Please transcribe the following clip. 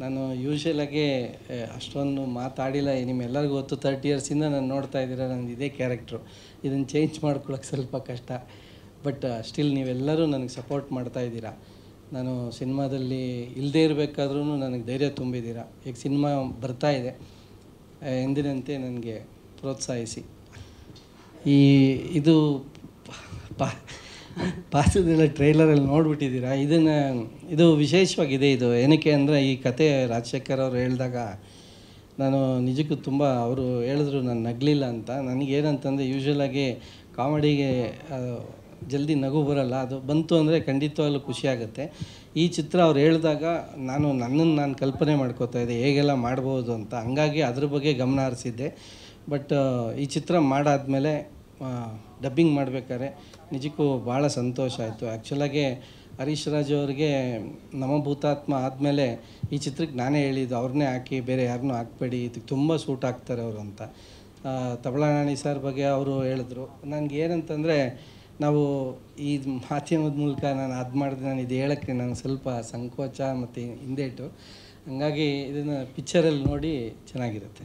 ನಾನು ಯೂಶ್ವಲಾಗಿ ಅಷ್ಟೊಂದು ಮಾತಾಡಿಲ್ಲ ನಿಮ್ಮೆಲ್ಲರಿಗೂ ಗೊತ್ತು ತರ್ಟಿ ಇಯರ್ಸಿಂದ ನಾನು ನೋಡ್ತಾ ಇದ್ದೀರಾ ನಂದು ಇದೇ ಕ್ಯಾರೆಕ್ಟ್ರು ಇದನ್ನು ಚೇಂಜ್ ಮಾಡ್ಕೊಳಕ್ಕೆ ಸ್ವಲ್ಪ ಕಷ್ಟ ಬಟ್ ಸ್ಟಿಲ್ ನೀವೆಲ್ಲರೂ ನನಗೆ ಸಪೋರ್ಟ್ ಮಾಡ್ತಾ ಇದ್ದೀರಾ ನಾನು ಸಿನಿಮಾದಲ್ಲಿ ಇಲ್ಲದೇ ಇರಬೇಕಾದ್ರೂ ನನಗೆ ಧೈರ್ಯ ತುಂಬಿದ್ದೀರಾ ಈಗ ಸಿನಿಮಾ ಬರ್ತಾ ಇದೆ ಎಂದಿನಂತೆ ನನಗೆ ಪ್ರೋತ್ಸಾಹಿಸಿ ಈ ಇದು ಪಾತ್ರದೆಲ್ಲ ಟ್ರೈಲರಲ್ಲಿ ನೋಡಿಬಿಟ್ಟಿದ್ದೀರಾ ಇದನ್ನು ಇದು ವಿಶೇಷವಾಗಿದೆ ಇದು ಏನಕ್ಕೆ ಅಂದರೆ ಈ ಕತೆ ರಾಜಶೇಖರ್ ಅವರು ಹೇಳಿದಾಗ ನಾನು ನಿಜಕ್ಕೂ ತುಂಬ ಅವರು ಹೇಳಿದ್ರು ನಾನು ನಗಲಿಲ್ಲ ಅಂತ ನನಗೇನಂತಂದರೆ ಯೂಶ್ವಲಾಗಿ ಕಾಮಿಡಿಗೆ ಜಲ್ದಿ ನಗು ಬರಲ್ಲ ಅದು ಬಂತು ಅಂದರೆ ಖಂಡಿತವಾಗ್ಲೂ ಖುಷಿಯಾಗುತ್ತೆ ಈ ಚಿತ್ರ ಅವ್ರು ಹೇಳಿದಾಗ ನಾನು ನನ್ನನ್ನು ನಾನು ಕಲ್ಪನೆ ಮಾಡ್ಕೋತಾ ಇದ್ದೆ ಹೇಗೆಲ್ಲ ಮಾಡ್ಬೋದು ಅಂತ ಹಂಗಾಗಿ ಅದ್ರ ಬಗ್ಗೆ ಗಮನ ಹರಿಸಿದ್ದೆ ಬಟ್ ಈ ಚಿತ್ರ ಮಾಡಾದಮೇಲೆ ಡಬ್ಬಿಂಗ್ ಮಾಡ್ಬೇಕಾದ್ರೆ ನಿಜಕ್ಕೂ ಭಾಳ ಸಂತೋಷ ಆಯಿತು ಆ್ಯಕ್ಚುಲಾಗೆ ಹರೀಶ್ ರಾಜ್ ಅವರಿಗೆ ನಮ್ಮ ಭೂತಾತ್ಮ ಆದಮೇಲೆ ಈ ಚಿತ್ರಕ್ಕೆ ನಾನೇ ಹೇಳಿದ್ದು ಅವ್ರನ್ನೇ ಹಾಕಿ ಬೇರೆ ಯಾರನ್ನೂ ಹಾಕಬೇಡಿ ಇದಕ್ಕೆ ತುಂಬ ಸೂಟ್ ಆಗ್ತಾರೆ ಅವರು ಅಂತ ತಬಳನಾಣಿ ಸರ್ ಬಗ್ಗೆ ಅವರು ಹೇಳಿದ್ರು ನನಗೆ ಏನಂತಂದರೆ ನಾವು ಈ ಮಾಧ್ಯಮದ ಮೂಲಕ ನಾನು ಅದು ಮಾಡಿದೆ ನಾನು ಇದು ಹೇಳೋಕ್ಕೆ ನನಗೆ ಸ್ವಲ್ಪ ಸಂಕೋಚ ಮತ್ತು ಹಿಂದೇಟು ಹಾಗಾಗಿ ಇದನ್ನು ಪಿಕ್ಚರಲ್ಲಿ ನೋಡಿ ಚೆನ್ನಾಗಿರುತ್ತೆ